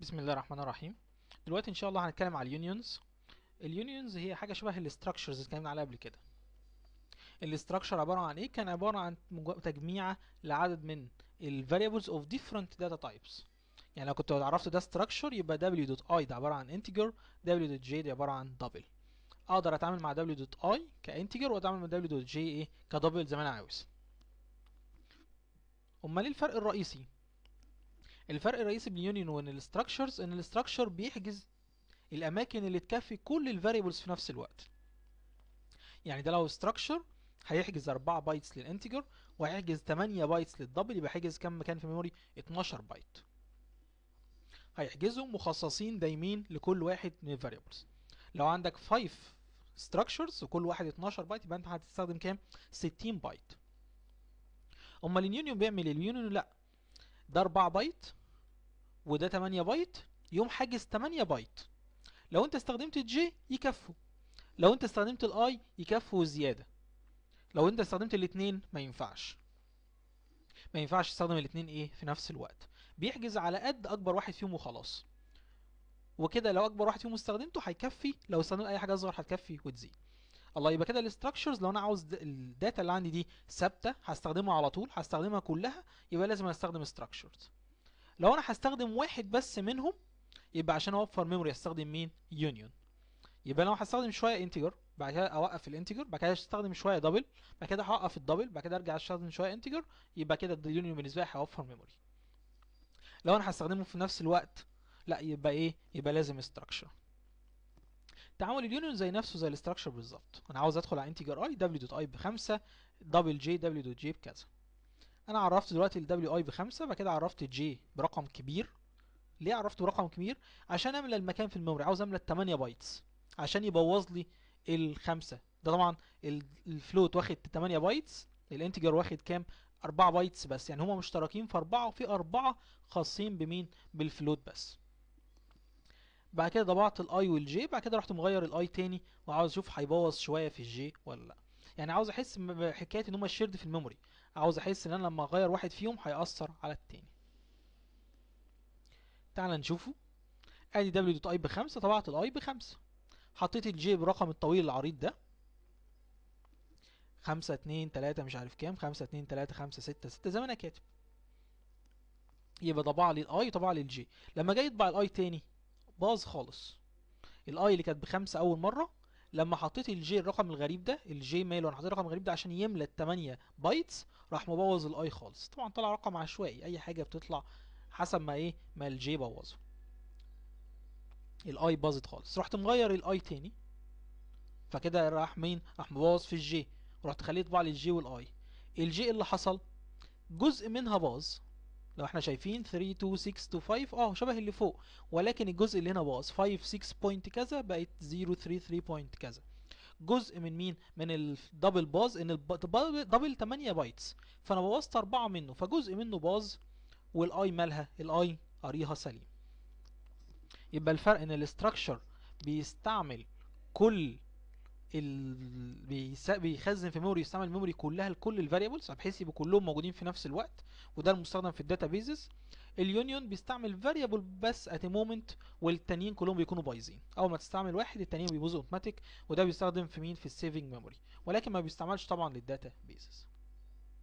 بسم الله الرحمن الرحيم دلوقتي ان شاء الله هنتكلم على اليونيونز اليونيونز هي حاجه شبه الاستراكشرز اللي اتكلمنا عليها قبل كده الاستراكشر عباره عن ايه كان عباره عن تجميعه لعدد من الفاريبلز اوف ديفرنت داتا تايبس يعني لو كنت عرفت ده استراكشر يبقى دبليو دوت اي ده عباره عن انتجر دبليو دوت جي ده عباره عن دبل اقدر اتعامل مع دبليو دوت اي كانتجر واتعامل مع دبليو دوت جي ايه كدبل زي ما انا عاوز امال ايه الفرق الرئيسي الفرق الرئيسي بين اليونيون وان الاستراكشرز ان الاستراكشر بيحجز الاماكن اللي تكفي كل الفاريبلز في نفس الوقت يعني ده لو استراكشر هيحجز 4 بايتس للانتجر وهيحجز 8 بايتس للدبل يبقى هيحجز كام مكان في الميموري 12 بايت هيحجزهم مخصصين دايمين لكل واحد من الفاريبلز لو عندك 5 ستراكشرز وكل واحد 12 بايت يبقى انت هتستخدم كام 60 بايت امال اليونيون بيعمل إيه؟ اليونيون لا ده 4 بايت وده 8 بايت يوم حاجز 8 بايت لو انت استخدمت الجي يكفوا لو انت استخدمت الاي يكفوا زيادة لو انت استخدمت الاثنين ما ينفعش ما ينفعش تستخدم الاثنين ايه في نفس الوقت بيحجز على قد اكبر واحد فيهم وخلاص وكده لو اكبر واحد فيهم استخدمته هيكفي لو استخدمت اي حاجه اصغر هتكفي وتزيد الله يبقى كده الاستراكشرز لو انا عاوز الداتا اللي عندي دي ثابته هستخدمها على طول هستخدمها كلها يبقى لازم استخدم استراكشرز لو انا هستخدم واحد بس منهم يبقى عشان اوفر ميموري هستخدم مين يونيون يبقى لو هستخدم شويه انتجر بعد كده اوقف الانتجر بعد كده هستخدم شويه دبل بعد كده هوقف الدبل بعد كده ارجع استخدم شويه انتجر يبقى كده اليونيون بالنسبه لي هيوفر ميموري لو انا هستخدمه في نفس الوقت لا يبقى ايه يبقى لازم استراكشر تعامل اليونيون زي نفسه زي الاستراكشر بالظبط انا عاوز ادخل على انتجر اي دبليو دوت اي بخمسه دبل جي دبليو دوت جي بكذا انا عرفت دلوقتي الدبليو اي بخمسة بعد كده عرفت جي برقم كبير ليه عرفته برقم كبير عشان املى المكان في الميموري عاوز املى 8 بايتس عشان يبوظ لي الخمسة ده طبعا الفلوت واخد 8 بايتس الانتجر واخد كام 4 بايتس بس يعني هما مشتركين في 4 وفي 4 خاصين بمين بالفلوت بس بعد كده ضبعت الاي والجي بعد كده رحت مغير الاي تاني وعاوز اشوف هيبوظ شويه في الجي ولا لا يعني عاوز احس بحكايه ان هما شيرد في الميموري عاوز احس ان انا لما اغير واحد فيهم هيأثر على التاني تعالى نشوفه ادي دبليو دوت اي بخمسة طبعت الاي بخمسة حطيت الجي برقم الطويل العريض ده خمسة اتنين تلاتة مش عارف كام خمسة اتنين تلاتة خمسة ستة ستة زي ما انا كاتب يبقى طبع لي الاي وطبع لي الجي لما جاي يطبع الاي تاني باظ خالص الاي اللي كانت بخمسة اول مرة لما حطيت الجي الرقم الغريب ده الجي ميل وانا حطيت الرقم الغريب ده عشان يملى ال 8 بايتس راح مبوظ الاي خالص طبعا طلع رقم عشوائي اي حاجه بتطلع حسب ما ايه ما الجي بوظه الاي باظت خالص رحت مغير الاي تاني فكده راح مين راح مبوظ في الجي ورحت خليت طبع للجي والاي الجي اللي حصل جزء منها باظ لو احنا شايفين 3 2 6 2 5 اه شبه اللي فوق ولكن الجزء اللي هنا باظ 5 6 بوينت كذا بقت 0 3 3 بوينت كذا جزء من مين من الدبل باظ ان الدبل 8 بايتس فانا بوظت 4 منه فجزء منه باظ والاي مالها الاي قريها سليم يبقى الفرق ان الاستراكشر بيستعمل كل بيخزن في ميموري يستعمل ميموري كلها لكل الفاريبلز بحيث يبقوا كلهم موجودين في نفس الوقت وده المستخدم في الداتابيزز اليونيون بيستعمل فاريبل بس ات مومنت والتانيين كلهم بيكونوا بايظين اول ما تستعمل واحد التانيين بيبوظوا اوتوماتيك وده بيستخدم في مين في السيفنج ميموري ولكن ما بيستعملش طبعا للداتا بيزز